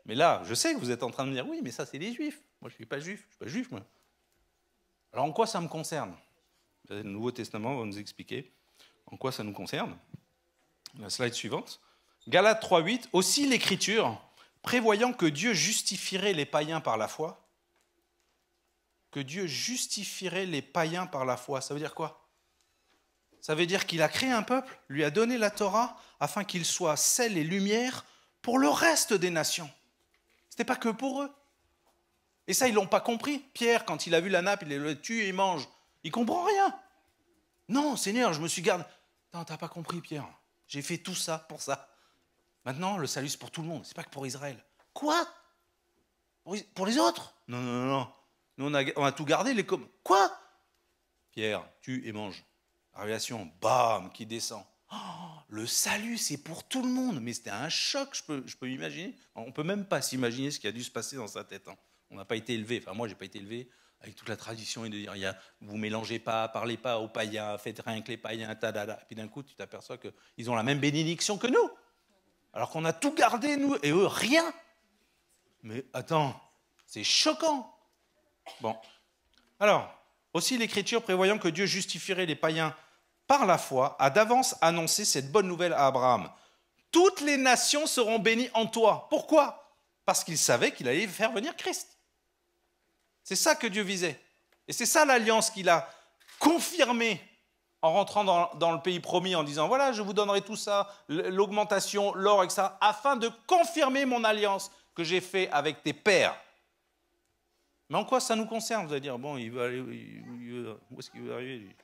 Mais là, je sais que vous êtes en train de me dire, oui, mais ça, c'est les juifs. Moi, je ne suis pas juif. Je ne suis pas juif, moi. Alors, en quoi ça me concerne Le Nouveau Testament va nous expliquer en quoi ça nous concerne. La slide suivante. Galates 3.8, aussi l'Écriture, prévoyant que Dieu justifierait les païens par la foi, que Dieu justifierait les païens par la foi, ça veut dire quoi ça veut dire qu'il a créé un peuple, lui a donné la Torah, afin qu'il soit sel et lumière pour le reste des nations. Ce n'était pas que pour eux. Et ça, ils ne l'ont pas compris. Pierre, quand il a vu la nappe, il le tue et mange. Il comprend rien. Non, Seigneur, je me suis gardé. Non, t'as pas compris, Pierre. J'ai fait tout ça pour ça. Maintenant, le salut, c'est pour tout le monde, c'est pas que pour Israël. Quoi Pour les autres Non, non, non, non. Nous, on a, tout gardé, les communs. Quoi Pierre, tue et mange. Révélation, bam, qui descend. Oh, le salut, c'est pour tout le monde. Mais c'était un choc, je peux, je peux imaginer. On peut même pas s'imaginer ce qui a dû se passer dans sa tête. Hein. On n'a pas été élevé. Enfin, moi, j'ai pas été élevé avec toute la tradition et de dire, il y vous mélangez pas, parlez pas aux païens, faites rien que les païens, tadada. Et puis d'un coup, tu t'aperçois qu'ils ont la même bénédiction que nous. Alors qu'on a tout gardé, nous, et eux, rien. Mais attends, c'est choquant. Bon. Alors, aussi l'Écriture prévoyant que Dieu justifierait les païens par la foi, a d'avance annoncé cette bonne nouvelle à Abraham. Toutes les nations seront bénies en toi. Pourquoi Parce qu'il savait qu'il allait faire venir Christ. C'est ça que Dieu visait. Et c'est ça l'alliance qu'il a confirmée en rentrant dans, le pays promis en disant, voilà, je vous donnerai tout ça, l'augmentation, l'or etc., ça, afin de confirmer mon alliance que j'ai fait avec tes pères. Mais en quoi ça nous concerne Vous allez dire, bon, il veut aller, où est-ce qu'il veut arriver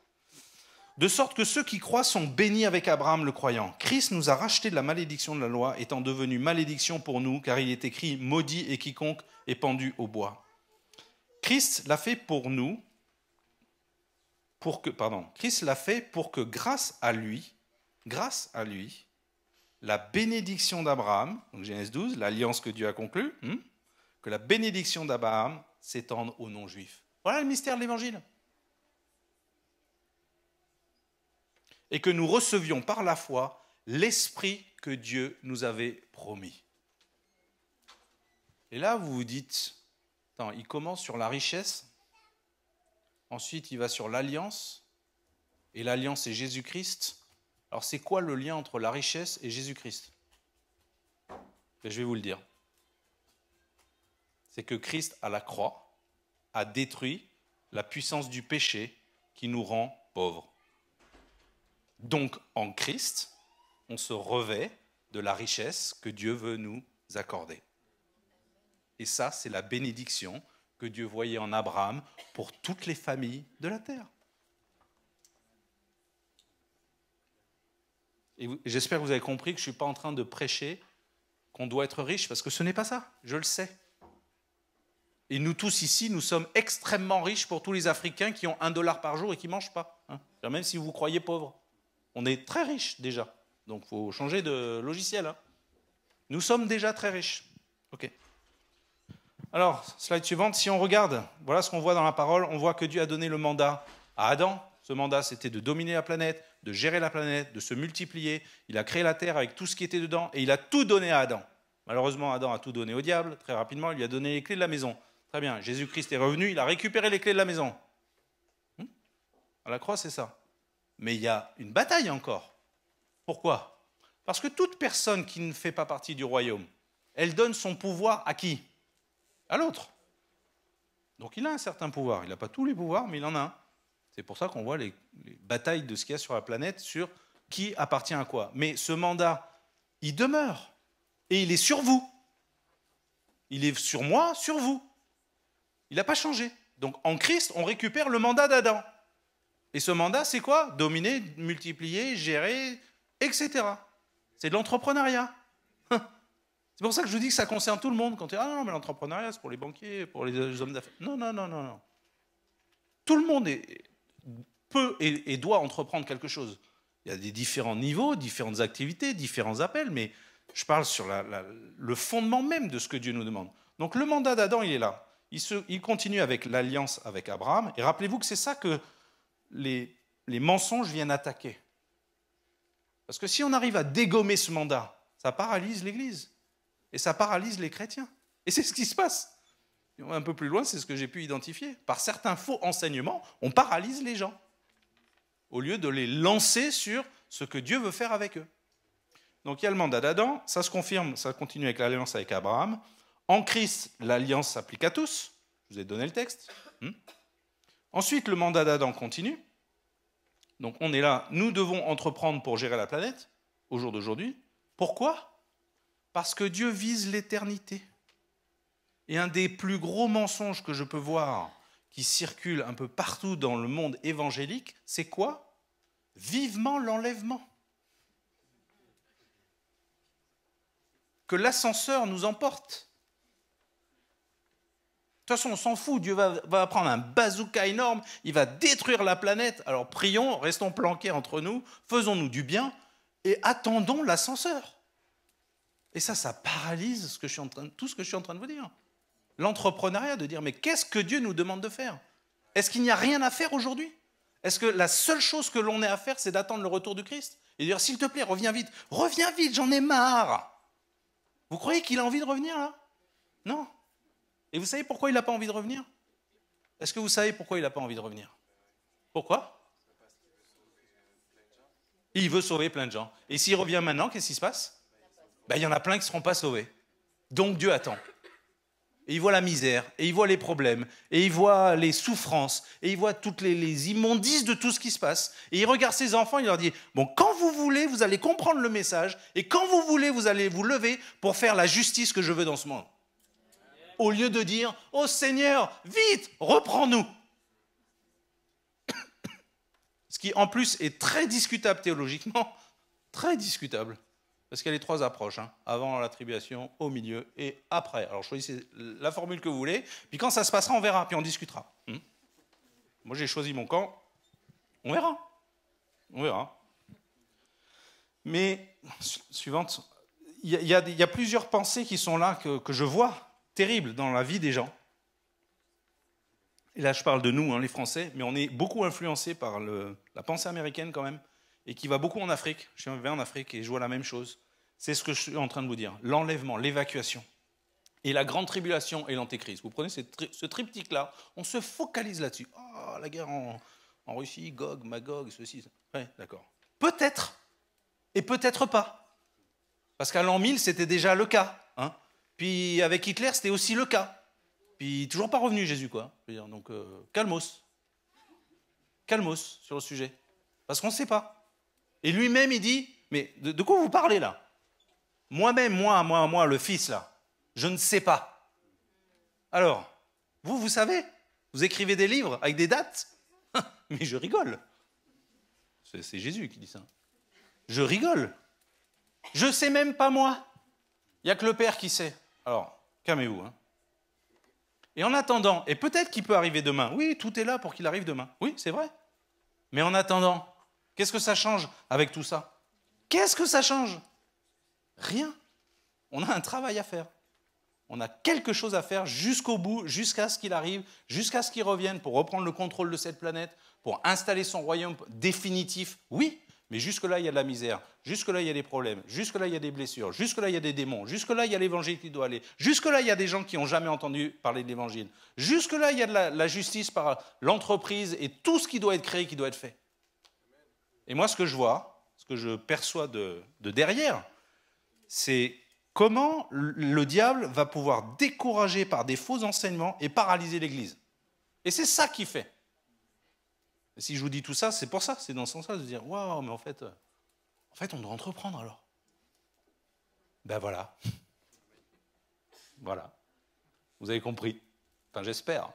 de sorte que ceux qui croient sont bénis avec Abraham le croyant. Christ nous a rachetés de la malédiction de la loi, étant devenu malédiction pour nous, car il est écrit Maudit et quiconque est pendu au bois. Christ l'a fait pour nous, pour que, pardon, Christ l'a fait pour que grâce à lui, grâce à lui, la bénédiction d'Abraham, donc Genèse 12, l'alliance que Dieu a conclue, hmm, que la bénédiction d'Abraham s'étende aux non-juifs. Voilà le mystère de l'Évangile. Et que nous recevions par la foi l'Esprit que Dieu nous avait promis. Et là, vous vous dites, il commence sur la richesse, ensuite il va sur l'alliance, et l'alliance est Jésus-Christ. Alors c'est quoi le lien entre la richesse et Jésus-Christ ben, Je vais vous le dire. C'est que Christ à la croix a détruit la puissance du péché qui nous rend pauvres. Donc en Christ, on se revêt de la richesse que Dieu veut nous accorder. Et ça, c'est la bénédiction que Dieu voyait en Abraham pour toutes les familles de la terre. Et j'espère que vous avez compris que je ne suis pas en train de prêcher qu'on doit être riche, parce que ce n'est pas ça, je le sais. Et nous tous ici, nous sommes extrêmement riches pour tous les Africains qui ont un dollar par jour et qui ne mangent pas. Hein. Même si vous vous croyez pauvre. On est très riches déjà. Donc il faut changer de logiciel. Hein. Nous sommes déjà très riches. OK. Alors, slide suivante, si on regarde, voilà ce qu'on voit dans la parole, on voit que Dieu a donné le mandat à Adam. Ce mandat, c'était de dominer la planète, de gérer la planète, de se multiplier. Il a créé la terre avec tout ce qui était dedans et il a tout donné à Adam. Malheureusement, Adam a tout donné au diable, très rapidement, il lui a donné les clés de la maison. Très bien, Jésus-Christ est revenu, il a récupéré les clés de la maison. Hmm à la croix, c'est ça. Mais il y a une bataille encore. Pourquoi Parce que toute personne qui ne fait pas partie du royaume, elle donne son pouvoir à qui à l'autre. Donc il a un certain pouvoir. Il n'a pas tous les pouvoirs, mais il en a un. C'est pour ça qu'on voit les, batailles de ce qu'il y a sur la planète sur qui appartient à quoi. Mais ce mandat, il demeure. Et il est sur vous. Il est sur moi, sur vous. Il n'a pas changé. Donc en Christ, on récupère le mandat d'Adam. Et ce mandat, c'est quoi Dominer, multiplier, gérer, etc. C'est de l'entrepreneuriat. C'est pour ça que je dis que ça concerne tout le monde. Quand tu dis, ah non, mais l'entrepreneuriat, c'est pour les banquiers, pour les hommes d'affaires. Non, non, non, non, non. Tout le monde peut et, doit entreprendre quelque chose. Il y a des différents niveaux, différentes activités, différents appels, mais je parle sur le fondement même de ce que Dieu nous demande. Donc le mandat d'Adam, il est là. Il, continue avec l'alliance avec Abraham. Et rappelez-vous que c'est ça que les, mensonges viennent attaquer. Parce que si on arrive à dégommer ce mandat, ça paralyse l'Église. Et ça paralyse les chrétiens. Et c'est ce qui se passe. Un peu plus loin, c'est ce que j'ai pu identifier. Par certains faux enseignements, on paralyse les gens, au lieu de les lancer sur ce que Dieu veut faire avec eux. Donc il y a le mandat d'Adam, ça se confirme, ça continue avec l'alliance avec Abraham. En Christ, l'alliance s'applique à tous. Je vous ai donné le texte. Hmm. Ensuite, le mandat d'Adam continue. Donc on est là, nous devons entreprendre pour gérer la planète, au jour d'aujourd'hui. Pourquoi parce que Dieu vise l'éternité. Et un des plus gros mensonges que je peux voir qui circule un peu partout dans le monde évangélique, c'est quoi Vivement l'enlèvement. Que l'ascenseur nous emporte. De toute façon, on s'en fout. Dieu va, va, prendre un bazooka énorme, il va détruire la planète. Alors prions, restons planqués entre nous, faisons-nous du bien et attendons l'ascenseur. Et ça, ça paralyse tout ce que je suis en train de vous dire. L'entrepreneuriat, de dire, mais qu'est-ce que Dieu nous demande de faire Est-ce qu'il n'y a rien à faire aujourd'hui Est-ce que la seule chose que l'on ait à faire, c'est d'attendre le retour du Christ Et dire, s'il te plaît, reviens vite, reviens vite, j'en ai marre. Vous croyez qu'il a envie de revenir là Non. Et vous savez pourquoi il n'a pas envie de revenir Est-ce que vous savez pourquoi il n'a pas envie de revenir Pourquoi Il veut sauver plein de gens. Et s'il revient maintenant, qu'est-ce qui se passe bah, il y en a plein qui ne seront pas sauvés. Donc Dieu attend. Et il voit la misère, et il voit les problèmes, et il voit les souffrances, et il voit toutes les, les immondices de tout ce qui se passe. Et il regarde ses enfants, il leur dit, bon, quand vous voulez, vous allez comprendre le message, et quand vous voulez, vous allez vous lever pour faire la justice que je veux dans ce monde. Au lieu de dire, oh Seigneur, vite, reprends-nous. Ce qui en plus est très discutable théologiquement, très discutable. Parce qu'il y a les trois approches, hein. avant l'attribution, au milieu et après. Alors choisissez la formule que vous voulez, puis quand ça se passera, on verra, puis on discutera. Hmm? Moi j'ai choisi mon camp, on verra. On verra. Mais, suivante, il y, a plusieurs pensées qui sont là, que, je vois, terribles dans la vie des gens. Et là, je parle de nous, hein, les Français, mais on est beaucoup influencés par le, la pensée américaine quand même et qui va beaucoup en Afrique. Je vais en Afrique et je vois la même chose. C'est ce que je suis en train de vous dire. L'enlèvement, l'évacuation. Et la grande tribulation et l'antéchrist. Vous prenez ce, triptyque-là, on se focalise là-dessus. Oh, la guerre en, Russie, Gog, Magog, ceci. Oui, d'accord. Peut-être, et peut-être pas. Parce qu'à l'an 1000, c'était déjà le cas. Hein. Puis avec Hitler, c'était aussi le cas. Puis toujours pas revenu Jésus, quoi. donc, euh, calmos. Calmos sur le sujet. Parce qu'on ne sait pas. Et lui-même, il dit, mais de, quoi vous parlez là Moi-même, moi, moi, moi, le Fils là, je ne sais pas. Alors, vous, vous savez Vous écrivez des livres avec des dates Mais je rigole. C'est Jésus qui dit ça. Je rigole. Je sais même pas moi. Il n'y a que le Père qui sait. Alors, calmez-vous. Hein. Et en attendant, et peut-être qu'il peut arriver demain. Oui, tout est là pour qu'il arrive demain. Oui, c'est vrai. Mais en attendant, Qu'est-ce que ça change avec tout ça Qu'est-ce que ça change Rien. On a un travail à faire. On a quelque chose à faire jusqu'au bout, jusqu'à ce qu'il arrive, jusqu'à ce qu'il revienne pour reprendre le contrôle de cette planète, pour installer son royaume définitif. Oui, mais jusque-là, il y a de la misère. Jusque-là, il y a des problèmes. Jusque-là, il y a des blessures. Jusque-là, il y a des démons. Jusque-là, il y a l'évangile qui doit aller. Jusque-là, il y a des gens qui n'ont jamais entendu parler de l'évangile. Jusque-là, il y a de la, la justice par l'entreprise et tout ce qui doit être créé, qui doit être fait. Et moi, ce que je vois, ce que je perçois de, derrière, c'est comment le diable va pouvoir décourager par des faux enseignements et paralyser l'Église. Et c'est ça qu'il fait. si je vous dis tout ça, c'est pour ça, c'est dans ce sens-là de dire waouh, mais en fait, euh, en fait, on doit entreprendre alors. Ben voilà. voilà. Vous avez compris. Enfin, j'espère.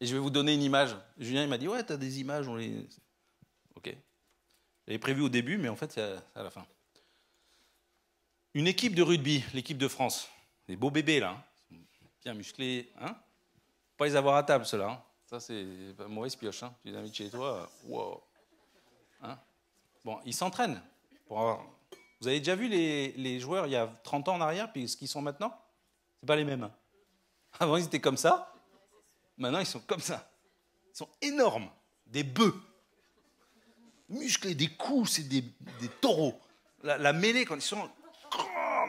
Et je vais vous donner une image. Julien, il m'a dit ouais, t'as des images, on les. J'avais prévu au début, mais en fait, c'est à la fin. Une équipe de rugby, l'équipe de France. Des beaux bébés, là. Hein. Bien musclés. Hein Pas les avoir à table, ceux-là. Hein. ça, c'est mauvaise pioche. Tu les invites chez toi. Euh, hein. bon, ils s'entraînent. Vous avez déjà vu les, joueurs il y a 30 ans en arrière, puis ce qu'ils sont maintenant C'est pas les mêmes. Avant, ils étaient comme ça. Maintenant, ils sont comme ça. Ils sont énormes. Des bœufs et des coups, c'est des, taureaux. La, mêlée, quand ils sont.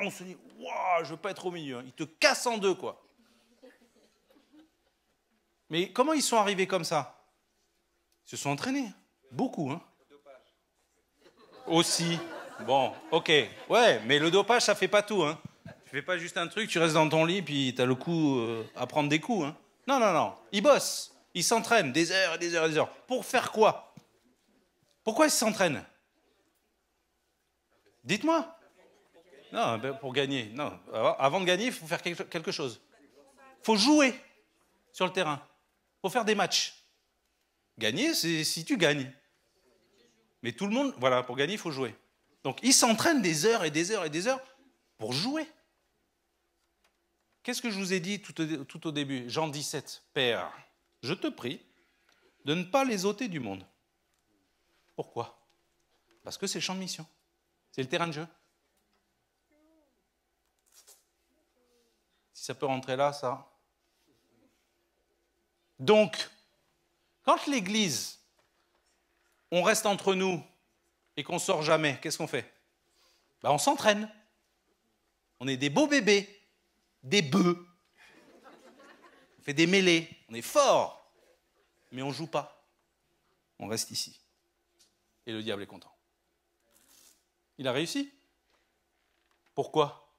On se dit, wow, je veux pas être au milieu. Hein. Ils te cassent en deux, quoi. Mais comment ils sont arrivés comme ça Ils se sont entraînés. Hein. Beaucoup, hein Aussi. Bon, ok. Ouais, mais le dopage, ça fait pas tout, hein. Tu fais pas juste un truc, tu restes dans ton lit, puis t'as le coup euh, à prendre des coups, hein. Non, non, non. Ils bossent. Ils s'entraînent des heures et des heures et des heures. Pour faire quoi pourquoi ils s'entraînent Dites-moi. Non, ben, pour gagner. Non. Avant de gagner, il faut faire quelque chose. Il faut jouer sur le terrain. Il faut faire des matchs. Gagner, c'est si tu gagnes. Mais tout le monde, voilà, pour gagner, il faut jouer. Donc ils s'entraînent des heures et des heures et des heures pour jouer. Qu'est-ce que je vous ai dit tout au, tout au début Jean 17, Père, je te prie de ne pas les ôter du monde, pourquoi Parce que c'est le champ de mission, c'est le terrain de jeu. Si ça peut rentrer là, ça. Donc, quand l'Église, on reste entre nous et qu'on sort jamais, qu'est-ce qu'on fait ben, On s'entraîne. On est des beaux bébés, des bœufs. On fait des mêlées, on est fort, mais on joue pas. On reste ici. Et le diable est content. Il a réussi. Pourquoi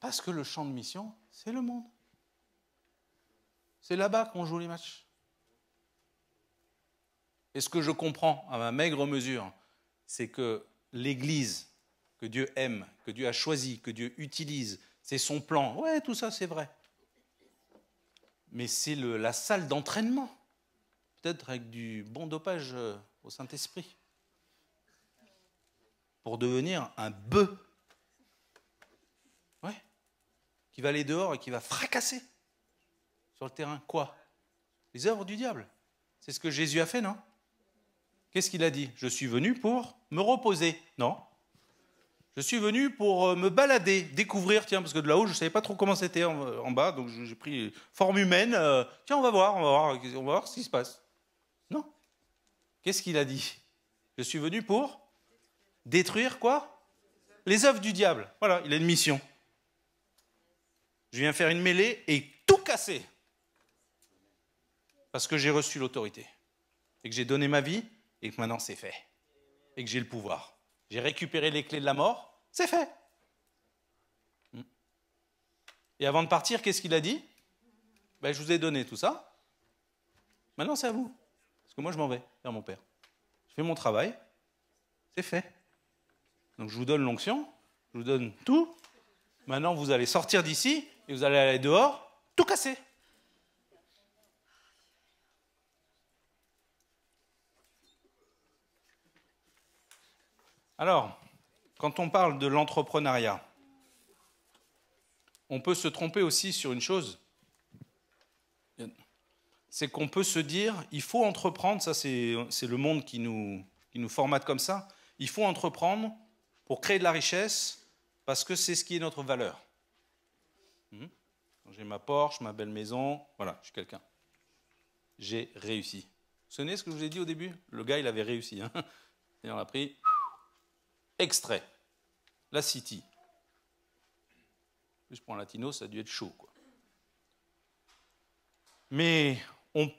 Parce que le champ de mission, c'est le monde. C'est là-bas qu'on joue les matchs. Et ce que je comprends à ma maigre mesure, c'est que l'Église que Dieu aime, que Dieu a choisie, que Dieu utilise, c'est son plan. Ouais, tout ça, c'est vrai. Mais c'est la salle d'entraînement, peut-être avec du bon dopage euh, au Saint-Esprit pour devenir un bœuf. Ouais. Qui va aller dehors et qui va fracasser sur le terrain. Quoi Les œuvres du diable. C'est ce que Jésus a fait, non Qu'est-ce qu'il a dit Je suis venu pour me reposer. Non. Je suis venu pour euh, me balader, découvrir, tiens, parce que de là-haut, je ne savais pas trop comment c'était en, bas, donc j'ai pris forme humaine. Euh, tiens, on va voir, on va voir, on va voir ce qui se passe. Non. Qu'est-ce qu'il a dit Je suis venu pour Détruire quoi Les œuvres du diable. Voilà, il a une mission. Je viens faire une mêlée et tout casser. Parce que j'ai reçu l'autorité. Et que j'ai donné ma vie et que maintenant c'est fait. Et que j'ai le pouvoir. J'ai récupéré les clés de la mort, c'est fait. Hmm. Et avant de partir, qu'est-ce qu'il a dit ben, Je vous ai donné tout ça. Maintenant c'est à vous. Parce que moi je m'en vais vers mon père. Je fais mon travail, c'est fait. Donc je vous donne l'onction, je vous donne tout. Maintenant, vous allez sortir d'ici et vous allez aller dehors, tout casser. Alors, quand on parle de l'entrepreneuriat, on peut se tromper aussi sur une chose. C'est qu'on peut se dire, il faut entreprendre, ça c'est le monde qui nous, qui nous formate comme ça, il faut entreprendre pour créer de la richesse parce que c'est ce qui est notre valeur. Hmm j'ai ma Porsche, ma belle maison, voilà, je suis quelqu'un. J'ai réussi. Ce n'est ce que je vous ai dit au début Le gars, il avait réussi. Hein. Et on l'a pris. Extrait. La City. Plus pour un latino, ça a dû être chaud. Mais on,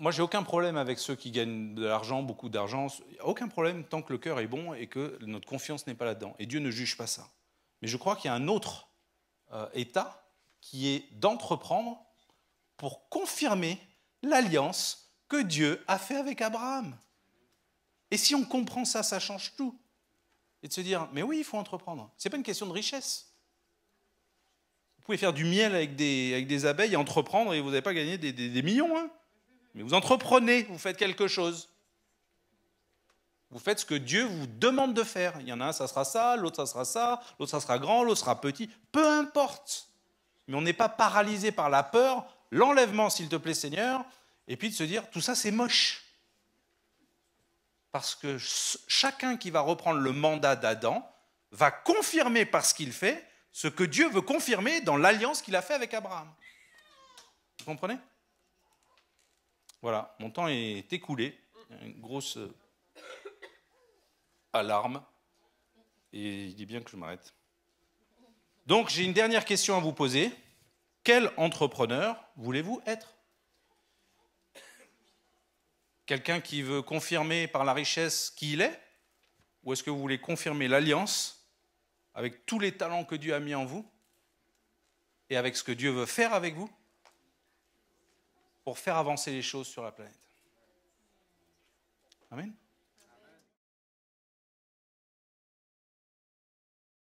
moi, j'ai aucun problème avec ceux qui gagnent de l'argent, beaucoup d'argent. Aucun problème tant que le cœur est bon et que notre confiance n'est pas là-dedans. Et Dieu ne juge pas ça. Mais je crois qu'il y a un autre euh, état qui est d'entreprendre pour confirmer l'alliance que Dieu a fait avec Abraham. Et si on comprend ça, ça change tout. Et de se dire, mais oui, il faut entreprendre. Ce n'est pas une question de richesse. Vous pouvez faire du miel avec des, abeilles et entreprendre et vous n'avez pas gagné des, des millions. Hein mais vous entreprenez, vous faites quelque chose. Vous faites ce que Dieu vous demande de faire. Il y en a un, ça sera ça, l'autre, ça sera ça, l'autre, ça sera grand, l'autre sera petit. Peu importe. Mais on n'est pas paralysé par la peur, l'enlèvement, s'il te plaît, Seigneur, et puis de se dire, tout ça, c'est moche. Parce que chacun qui va reprendre le mandat d'Adam va confirmer par ce qu'il fait ce que Dieu veut confirmer dans l'alliance qu'il a fait avec Abraham. Vous comprenez voilà, mon temps est écoulé. Une grosse euh, alarme. Et il est bien que je m'arrête. Donc, j'ai une dernière question à vous poser. Quel entrepreneur voulez-vous être Quelqu'un qui veut confirmer par la richesse qui il est Ou est-ce que vous voulez confirmer l'alliance avec tous les talents que Dieu a mis en vous et avec ce que Dieu veut faire avec vous pour faire avancer les choses sur la planète. Amen.